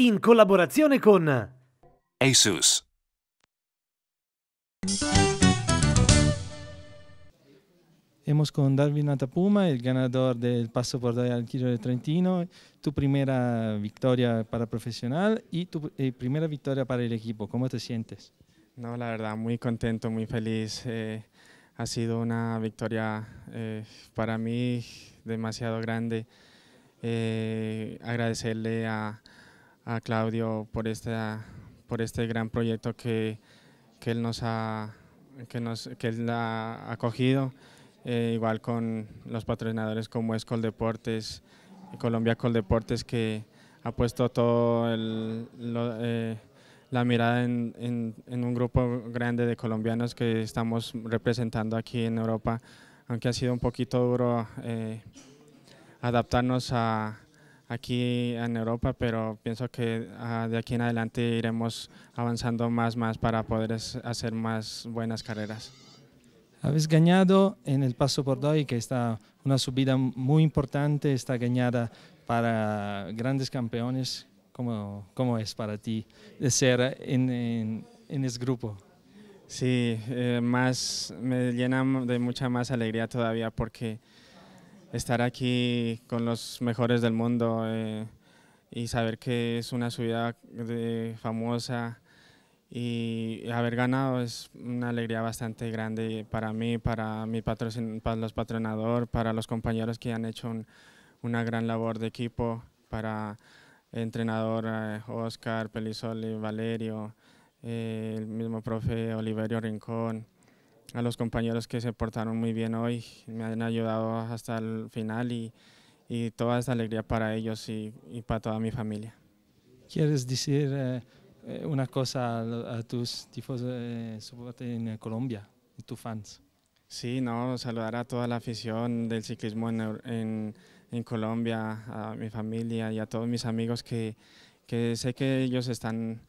En colaboración con Asus. Hemos con Darwin Atapuma, el ganador del Paso por al Kilo de Trentino, tu primera victoria para profesional y tu eh, primera victoria para el equipo. ¿Cómo te sientes? No, la verdad, muy contento, muy feliz. Eh, ha sido una victoria eh, para mí demasiado grande. agradecerle a, a Claudio por, este, por este gran proyecto que, él nos ha nos que ha acogido, eh, igual con los patrocinadores como es Coldeportes, Colombia Coldeportes, que ha puesto todo eh, la mirada en, un grupo grande de colombianos que estamos representando aquí en Europa, aunque ha sido un poquito duro eh, adaptarnos a, aquí en Europa, pero pienso que ah, de aquí en adelante iremos avanzando más, más para poder hacer más buenas carreras. Habéis ganado en el Paso por que está una subida muy importante, está ganada para grandes campeones. ¿Cómo, cómo es para ti de ser en, en, ese grupo? Sí, eh, más, me llena de mucha más alegría todavía porque estar aquí con los mejores del mundo eh, y saber que es una subida famosa y haber ganado es una alegría bastante grande para mí, para, mi para los patrocinadores, para los compañeros que han hecho una gran labor de equipo, para entrenador Oscar, eh, Pelizoli, Valerio, eh, el mismo profe Oliverio Rincón, a los compañeros que se portaron muy bien hoy, me han ayudado hasta el final y, y toda esta alegría para ellos y, y, para toda mi familia. ¿Quieres decir eh, una cosa a, tus tus tifos eh, en eh, Colombia, tus fans? Sí, no, saludar a toda la afición del ciclismo en, en, en Colombia, a mi familia y a todos mis amigos que, que sé que ellos están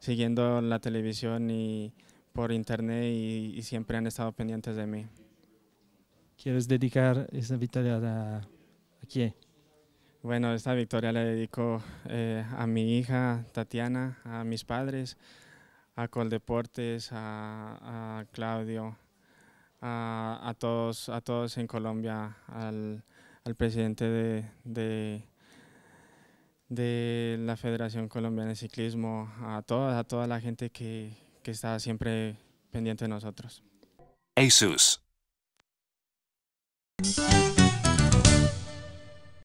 siguiendo la televisión y por internet y, siempre han estado pendientes de mí. ¿Quieres dedicar esa victoria a, quién? Bueno, esta victoria la dedico eh, a mi hija Tatiana, a mis padres, a Coldeportes, a, a Claudio, a, todos, a todos en Colombia, al, presidente de, de, de, la Federación Colombiana de Ciclismo, a toda, a toda la gente que, que está siempre pendiente de nosotros.